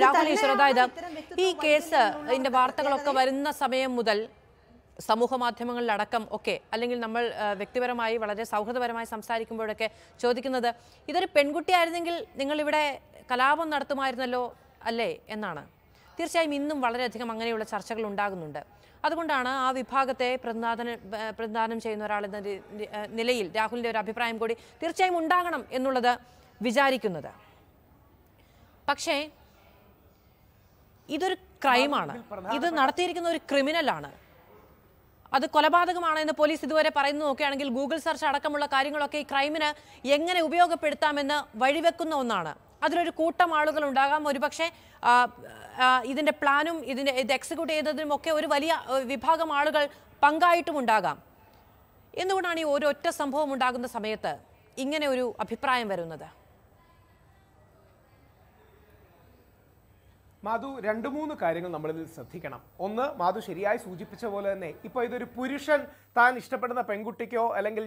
രാഹുൽ ഈശ്വർ അതായത് ഈ കേസ് ഇതിന്റെ വാർത്തകളൊക്കെ വരുന്ന സമയം മുതൽ സമൂഹ മാധ്യമങ്ങളിലടക്കം ഒക്കെ അല്ലെങ്കിൽ നമ്മൾ വ്യക്തിപരമായി വളരെ സൗഹൃദപരമായി സംസാരിക്കുമ്പോഴൊക്കെ ചോദിക്കുന്നത് ഇതൊരു പെൺകുട്ടിയായിരുന്നെങ്കിൽ നിങ്ങൾ ഇവിടെ കലാപം നടത്തുമായിരുന്നല്ലോ അല്ലേ എന്നാണ് തീർച്ചയായും ഇന്നും വളരെയധികം അങ്ങനെയുള്ള ചർച്ചകൾ ഉണ്ടാകുന്നുണ്ട് അതുകൊണ്ടാണ് ആ വിഭാഗത്തെ പ്രതിദാനം പ്രതിദാനം ചെയ്യുന്ന ഒരാൾ എന്ന നിലയിൽ രാഹുലിൻ്റെ ഒരു അഭിപ്രായം കൂടി തീർച്ചയായും ഉണ്ടാകണം എന്നുള്ളത് വിചാരിക്കുന്നത് പക്ഷേ ഇതൊരു ക്രൈമാണ് ഇത് നടത്തിയിരിക്കുന്ന ഒരു ക്രിമിനലാണ് അത് കൊലപാതകമാണ് എന്ന് പോലീസ് ഇതുവരെ പറയുന്നു നോക്കുകയാണെങ്കിൽ ഗൂഗിൾ സെർച്ച് അടക്കമുള്ള കാര്യങ്ങളൊക്കെ ഈ ക്രൈമിന് എങ്ങനെ ഉപയോഗപ്പെടുത്താമെന്ന് വഴിവെക്കുന്ന ഒന്നാണ് അതിലൊരു കൂട്ടം ആളുകൾ ഉണ്ടാകാം ഒരുപക്ഷെ ഇതിൻ്റെ പ്ലാനും ഇതിൻ്റെ ഇത് എക്സിക്യൂട്ട് ഒക്കെ ഒരു വലിയ വിഭാഗം ആളുകൾ പങ്കായിട്ടും ഉണ്ടാകാം എന്തുകൊണ്ടാണ് ഈ ഒരൊറ്റ സംഭവം ഉണ്ടാകുന്ന സമയത്ത് ഇങ്ങനെ ഒരു അഭിപ്രായം വരുന്നത് മാധു രണ്ട് മൂന്ന് കാര്യങ്ങൾ നമ്മളിതിൽ ശ്രദ്ധിക്കണം ഒന്ന് മാധു ശരിയായി സൂചിപ്പിച്ച പോലെ തന്നെ ഇപ്പോൾ ഇതൊരു പുരുഷൻ താൻ ഇഷ്ടപ്പെടുന്ന പെൺകുട്ടിക്കോ അല്ലെങ്കിൽ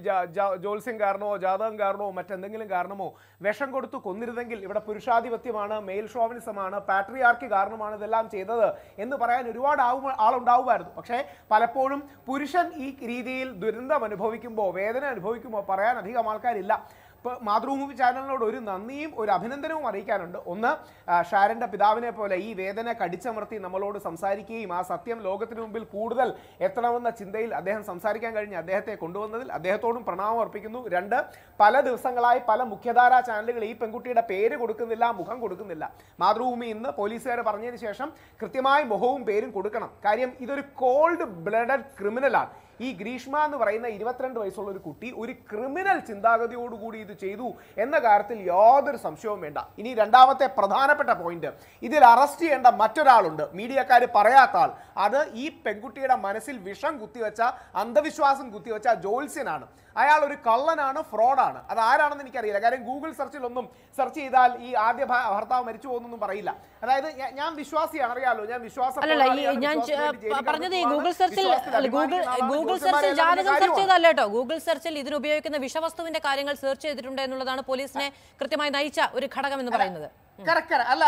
ജോത്സ്യം കാരണമോ ജാതകം കാരണമോ മറ്റെന്തെങ്കിലും കാരണമോ വിഷം കൊടുത്തു കൊന്നിരുന്നെങ്കിൽ ഇവിടെ പുരുഷാധിപത്യമാണ് മെയിൽ ഷോവനിസമാണ് പാട്രിയാർക്കി കാരണമാണ് ഇതെല്ലാം ചെയ്തത് എന്ന് പറയാൻ ഒരുപാട് ആവുമ ആളുണ്ടാവുമായിരുന്നു പക്ഷേ പലപ്പോഴും പുരുഷൻ ഈ രീതിയിൽ ദുരന്തം അനുഭവിക്കുമ്പോൾ വേദന അനുഭവിക്കുമ്പോൾ പറയാൻ അധികം ആൾക്കാരില്ല ഇപ്പോൾ മാതൃഭൂമി ചാനലിനോട് ഒരു നന്ദിയും ഒരു അഭിനന്ദനവും അറിയിക്കാനുണ്ട് ഒന്ന് ഷാരൻ്റെ പിതാവിനെ പോലെ ഈ വേദന കടിച്ചമർത്തി നമ്മളോട് സംസാരിക്കുകയും ആ സത്യം ലോകത്തിന് മുമ്പിൽ കൂടുതൽ എത്തണമെന്ന ചിന്തയിൽ അദ്ദേഹം സംസാരിക്കാൻ കഴിഞ്ഞ അദ്ദേഹത്തെ കൊണ്ടുവന്നതിൽ അദ്ദേഹത്തോടും പ്രണാമം അർപ്പിക്കുന്നു രണ്ട് പല ദിവസങ്ങളായി പല മുഖ്യധാരാ ചാനലുകൾ ഈ പെൺകുട്ടിയുടെ പേര് കൊടുക്കുന്നില്ല മുഖം കൊടുക്കുന്നില്ല മാതൃഭൂമി ഇന്ന് പോലീസുകാർ പറഞ്ഞതിന് ശേഷം കൃത്യമായി മുഖവും പേരും കൊടുക്കണം കാര്യം ഇതൊരു കോൾഡ് ബ്ലഡഡ് ക്രിമിനലാണ് ഈ ഗ്രീഷ്മ എന്ന് പറയുന്ന ഇരുപത്തിരണ്ട് വയസ്സുള്ള ഒരു കുട്ടി ഒരു ക്രിമിനൽ ചിന്താഗതിയോടുകൂടി ഇത് ചെയ്തു എന്ന കാര്യത്തിൽ യാതൊരു സംശയവും വേണ്ട ഇനി രണ്ടാമത്തെ പ്രധാനപ്പെട്ട പോയിന്റ് ഇതിൽ അറസ്റ്റ് ചെയ്യേണ്ട മറ്റൊരാളുണ്ട് മീഡിയക്കാർ പറയാത്ത ആൾ അത് ഈ പെൺകുട്ടിയുടെ മനസ്സിൽ വിഷം കുത്തിവെച്ച അന്ധവിശ്വാസം കുത്തിവെച്ച ജോത്സ്യനാണ് അയാൾ ഒരു കള്ളനാണ് ഫ്രോഡാണ് അത് ആരാണെന്ന് എനിക്കറിയില്ല കാര്യം ഗൂഗിൾ സെർച്ചിലൊന്നും സെർച്ച് ചെയ്താൽ ഈ ആദ്യ ഭർത്താവ് മരിച്ചു പോകുന്നൊന്നും പറയില്ല അതായത് ഞാൻ വിശ്വാസിയാണ് അറിയാലോ ഞാൻ വിശ്വാസം ഞാൻ ഗൂഗിൾ സെർച്ചിൽ ഗൂഗിൾ ഗൂഗിൾ സെർച്ചിൽ ജാനകം സെർച്ച് ചെയ്തല്ല കേട്ടോ ഗൂഗിൾ സെർച്ചിൽ ഇതിനുപയോഗിക്കുന്ന ഉപയോഗിക്കുന്ന വിഷവസ്തുവിന്റെ കാര്യങ്ങൾ സെർച്ച് ചെയ്തിട്ടുണ്ട് എന്നുള്ളതാണ് പോലീസിനെ കൃത്യമായി നയിച്ച ഒരു ഘടകം എന്ന് പറയുന്നത് കറക്റ്റ് അല്ല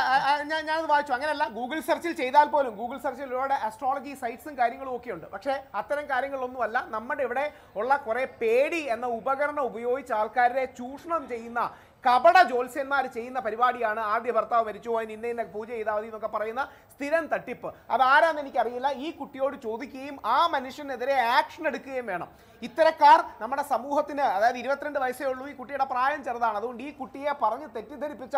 ഞാൻ ഞാനത് വായിച്ചു അങ്ങനെയല്ല ഗൂഗിൾ സെർച്ചിൽ ചെയ്താൽ പോലും ഗൂഗിൾ സെർച്ചിൽ ഒരുപാട് അസ്ട്രോളജി സൈറ്റ്സും കാര്യങ്ങളും ഒക്കെ ഉണ്ട് പക്ഷേ അത്തരം കാര്യങ്ങളൊന്നുമല്ല നമ്മുടെ ഇവിടെ ഉള്ള കുറേ പേടി എന്ന ഉപകരണം ഉപയോഗിച്ച് ആൾക്കാരെ ചൂഷണം ചെയ്യുന്ന കപട ജ്യോത്സ്യന്മാർ ചെയ്യുന്ന പരിപാടിയാണ് ആദ്യ ഭർത്താവ് മരിച്ചു പോയി ഇന്ന ഇന്ന പൂജ ചെയ്താൽ മതി എന്നൊക്കെ പറയുന്ന സ്ഥിരം തട്ടിപ്പ് ആരാന്ന് എനിക്കറിയില്ല ഈ കുട്ടിയോട് ചോദിക്കുകയും ആ മനുഷ്യനെതിരെ ആക്ഷൻ എടുക്കുകയും വേണം ഇത്തരക്കാർ നമ്മുടെ സമൂഹത്തിന് അതായത് ഇരുപത്തിരണ്ട് വയസ്സേ ഉള്ളൂ ഈ കുട്ടിയുടെ പ്രായം ചെറുതാണ് അതുകൊണ്ട് ഈ കുട്ടിയെ പറഞ്ഞ് തെറ്റിദ്ധരിപ്പിച്ച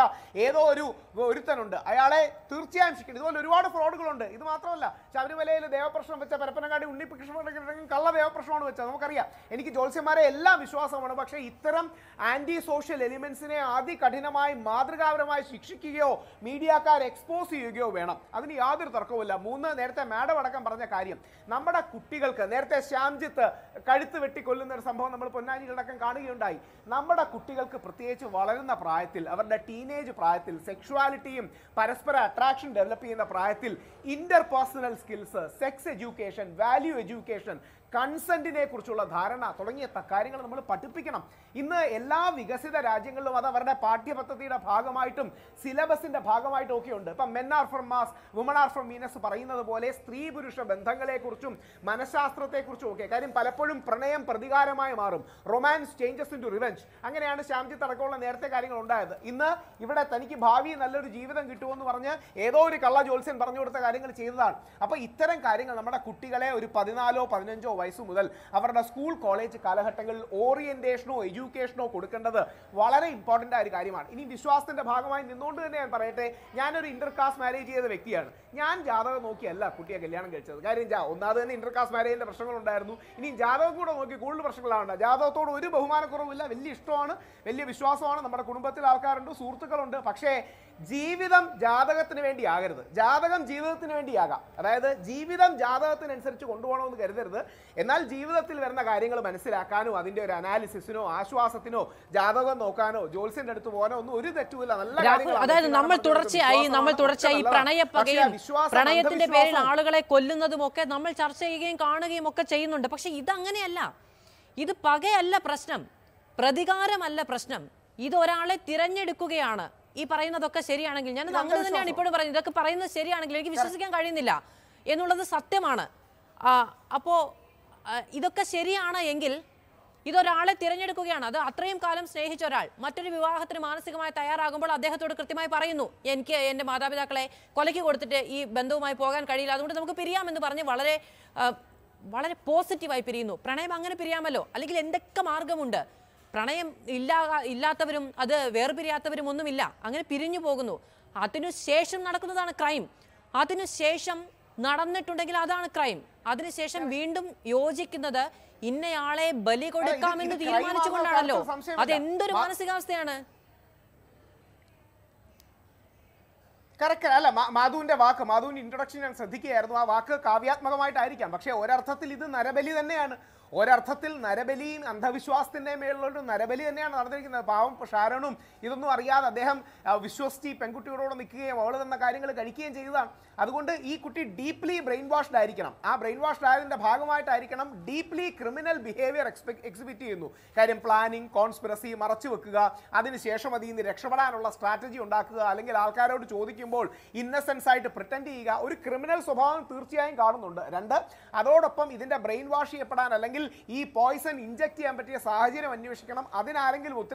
ഏതോ ഒരു ഒരുത്തനുണ്ട് അയാളെ തീർച്ചയായും ശിക്ഷിക്കണം ഇതുപോലെ ഒരുപാട് ഫ്രോഡുകളുണ്ട് ഇത് മാത്രമല്ല ശബരിമലയിൽ ദേവപ്രശ്നം വെച്ച പരപ്പനങ്ങാടി ഉണ്ണിപ്പികൃഷ്ണൻ കള്ള ദേവപ്രശ്നമാണ് വെച്ചാൽ നമുക്കറിയാം എനിക്ക് ജോത്സ്യന്മാരെ എല്ലാം വിശ്വാസമാണ് പക്ഷേ ഇത്തരം ആന്റി സോഷ്യൽ എലിമെന്റ്സിനെ അതികഠിനമായി മാതൃകാപരമായി ശിക്ഷിക്കുകയോ മീഡിയക്കാർ എക്സ്പോസ് ചെയ്യുകയോ വേണം അതിന് യാതൊരു തർക്കവുമില്ല മൂന്ന് നേരത്തെ മാഡം അടക്കം പറഞ്ഞ കാര്യം നമ്മുടെ കുട്ടികൾക്ക് നേരത്തെ ശ്യാംജിത്ത് കഴുത്ത് വെട്ടി കൊല്ലുന്ന ഒരു സംഭവം നമ്മൾ പൊന്നാനികളടക്കം കാണുകയുണ്ടായി നമ്മുടെ കുട്ടികൾക്ക് പ്രത്യേകിച്ച് വളരുന്ന പ്രായത്തിൽ അവരുടെ ടീനേജ് പ്രായത്തിൽ സെക്ഷുവാലിറ്റിയും പരസ്പര അട്രാക്ഷൻ ഡെവലപ്പ് ചെയ്യുന്ന പ്രായത്തിൽ interpersonal skills sex education value education കൺസെന്റിനെ കുറിച്ചുള്ള ധാരണ തുടങ്ങിയ കാര്യങ്ങൾ നമ്മൾ പഠിപ്പിക്കണം ഇന്ന് എല്ലാ വികസിത രാജ്യങ്ങളിലും അത് അവരുടെ പാഠ്യപദ്ധതിയുടെ ഭാഗമായിട്ടും സിലബസിന്റെ ഭാഗമായിട്ടും ഒക്കെ ഉണ്ട് ഇപ്പം men are from Mars woman are from Venus പറയുന്നത് പോലെ സ്ത്രീ പുരുഷ ബന്ധങ്ങളെക്കുറിച്ചും മനഃശാസ്ത്രത്തെക്കുറിച്ചും ഒക്കെ കാര്യം പലപ്പോഴും പ്രണയം പ്രതികാരമായി മാറും romance changes into revenge അങ്ങനെയാണ് ശ്യാംജി തടക്കമുള്ള നേരത്തെ കാര്യങ്ങൾ ഉണ്ടായത് ഇന്ന് ഇവിടെ തനിക്ക് ഭാവി നല്ലൊരു ജീവിതം കിട്ടുമെന്ന് പറഞ്ഞ് ഏതോ ഒരു കള്ള ജോത്സ്യൻ പറഞ്ഞു കൊടുത്ത കാര്യങ്ങൾ ചെയ്തതാണ് അപ്പോൾ ഇത്തരം കാര്യങ്ങൾ നമ്മുടെ കുട്ടികളെ ഒരു പതിനാലോ പതിനഞ്ചോ വയസ്സ് മുതൽ അവരുടെ സ്കൂൾ കോളേജ് കാലഘട്ടങ്ങളിൽ ഓറിയന്റേഷനോ എഡ്യൂക്കേഷനോ കൊടുക്കേണ്ടത് വളരെ ഇമ്പോർട്ടൻ്റ് ആയ ഒരു കാര്യമാണ് ഇനി വിശ്വാസത്തിൻ്റെ ഭാഗമായി നിന്നുകൊണ്ട് തന്നെ ഞാൻ പറയട്ടെ ഞാനൊരു ഇന്റർകാസ്റ്റ് മാരേജ് ചെയ്ത വ്യക്തിയാണ് ഞാൻ ജാതകം നോക്കിയല്ല കുട്ടിയെ കല്യാണം കഴിച്ചത് കാര്യം ജാ ഒന്നാമത് തന്നെ ഇന്റർകാസ്റ്റ് മാരേജിൻ്റെ പ്രശ്നങ്ങളുണ്ടായിരുന്നു ഇനി ജാതകം കൂടെ നോക്കി കൂടുതൽ പ്രശ്നങ്ങളാണ് ജാതകത്തോട് ഒരു ബഹുമാനക്കുറവില്ല വലിയ ഇഷ്ടമാണ് വലിയ വിശ്വാസമാണ് നമ്മുടെ കുടുംബത്തിൽ ആൾക്കാരുണ്ട് സുഹൃത്തുക്കളുണ്ട് പക്ഷേ ജീവിതം ജാതകത്തിന് വേണ്ടി ആകരുത് ജാതകം ജീവിതത്തിന് വേണ്ടി ആകാം അതായത് ജീവിതം ജാതകത്തിനനുസരിച്ച് കൊണ്ടുപോകണമെന്ന് കരുതരുത് എന്നാൽ ജീവിതത്തിൽ വരുന്ന കാര്യങ്ങൾ മനസ്സിലാക്കാനോ അതിൻ്റെ ഒരു അനാലിസിസിനോ ആശ്വാസത്തിനോ ജാതകം നോക്കാനോ ജോൽസിന്റെ അടുത്ത് പോകാനോ ഒന്നും ഒരു തെറ്റുമില്ല നല്ല അതായത് നമ്മൾ തുടർച്ചയായി നമ്മൾ തുടർച്ചയായി പ്രണയപ്പകയും പ്രണയത്തിന്റെ പേരിൽ ആളുകളെ കൊല്ലുന്നതും ഒക്കെ നമ്മൾ ചർച്ച ചെയ്യുകയും കാണുകയും ഒക്കെ ചെയ്യുന്നുണ്ട് പക്ഷെ ഇതങ്ങനെയല്ല ഇത് പകയല്ല പ്രശ്നം പ്രതികാരമല്ല പ്രശ്നം ഇതൊരാളെ തിരഞ്ഞെടുക്കുകയാണ് ഈ പറയുന്നതൊക്കെ ശരിയാണെങ്കിൽ ഞാൻ അങ്ങനെ തന്നെയാണ് ഇപ്പോഴും പറയുന്നത് ഇതൊക്കെ പറയുന്നത് ശരിയാണെങ്കിൽ എനിക്ക് വിശ്വസിക്കാൻ കഴിയുന്നില്ല എന്നുള്ളത് സത്യമാണ് അപ്പോൾ ഇതൊക്കെ ശരിയാണ് എങ്കിൽ ഇതൊരാളെ തിരഞ്ഞെടുക്കുകയാണ് അത് അത്രയും കാലം സ്നേഹിച്ച ഒരാൾ മറ്റൊരു വിവാഹത്തിന് മാനസികമായി തയ്യാറാകുമ്പോൾ അദ്ദേഹത്തോട് കൃത്യമായി പറയുന്നു എനിക്ക് എൻ്റെ മാതാപിതാക്കളെ കൊലയ്ക്ക് കൊടുത്തിട്ട് ഈ ബന്ധവുമായി പോകാൻ കഴിയില്ല അതുകൊണ്ട് നമുക്ക് പിരിയാമെന്ന് പറഞ്ഞ് വളരെ വളരെ പോസിറ്റീവായി പിരിയുന്നു പ്രണയം അങ്ങനെ പിരിയാമല്ലോ അല്ലെങ്കിൽ എന്തൊക്കെ മാർഗമുണ്ട് പ്രണയം ഇല്ലാ ഇല്ലാത്തവരും അത് വേർപിരിയാത്തവരും ഒന്നുമില്ല അങ്ങനെ പിരിഞ്ഞു പോകുന്നു അതിനുശേഷം നടക്കുന്നതാണ് ക്രൈം അതിനുശേഷം നടന്നിട്ടുണ്ടെങ്കിൽ അതാണ് ക്രൈം അതിനുശേഷം വീണ്ടും യോജിക്കുന്നത് ഇന്നയാളെ ബലി കൊടുക്കാമെന്ന് തീരുമാനിച്ചുകൊണ്ടാണല്ലോ അതെന്തൊരു മാനസികാവസ്ഥയാണ് കറക്റ്റ് അല്ല മാധുവിന്റെ വാക്ക് മാധുവിന്റെ ഇൻട്രൊഡക്ഷൻ ഞാൻ ശ്രദ്ധിക്കുകയായിരുന്നു ആ വാക്ക് കാവ്യാത്മകമായിട്ടായിരിക്കാം പക്ഷേ ഒരർത്ഥത്തിൽ ഇത് നരബലി തന്നെയാണ് ഒരർത്ഥത്തിൽ നരബലിയും അന്ധവിശ്വാസത്തിൻ്റെ മേളിലൊരു നരബലി തന്നെയാണ് നടന്നിരിക്കുന്നത് പാവം ഷാരണും ഇതൊന്നും അറിയാതെ അദ്ദേഹം വിശ്വസിച്ച് പെൺകുട്ടികളോട് നിൽക്കുകയും അവൾ തന്ന കാര്യങ്ങൾ കഴിക്കുകയും ചെയ്തതാണ് അതുകൊണ്ട് ഈ കുട്ടി ഡീപ്ലി ബ്രെയിൻ വാഷ്ഡ് ആയിരിക്കണം ആ ബ്രെയിൻ വാഷ്ഡ് ആയതിൻ്റെ ഭാഗമായിട്ടായിരിക്കണം ഡീപ്ലി ക്രിമിനൽ ബിഹേവിയർ എക്സിബിറ്റ് ചെയ്യുന്നു കാര്യം പ്ലാനിങ് കോൺസ്പിറസി മറച്ചു വെക്കുക അതിനുശേഷം അതിൽ നിന്ന് രക്ഷപ്പെടാനുള്ള സ്ട്രാറ്റജി ഉണ്ടാക്കുക അല്ലെങ്കിൽ ആൾക്കാരോട് ചോദിക്കും പറയുമ്പോൾ ഇന്നസെൻസ് ആയിട്ട് പ്രിട്ടൻഡ് ചെയ്യുക ഒരു ക്രിമിനൽ സ്വഭാവം തീർച്ചയായും കാണുന്നുണ്ട് രണ്ട് അതോടൊപ്പം ഇതിന്റെ ബ്രെയിൻ വാഷ് ചെയ്യപ്പെടാൻ അല്ലെങ്കിൽ ഈ പോയിസൺ ഇഞ്ചക്ട് ചെയ്യാൻ പറ്റിയ സാഹചര്യം അന്വേഷിക്കണം അതിനാരെങ്കിലും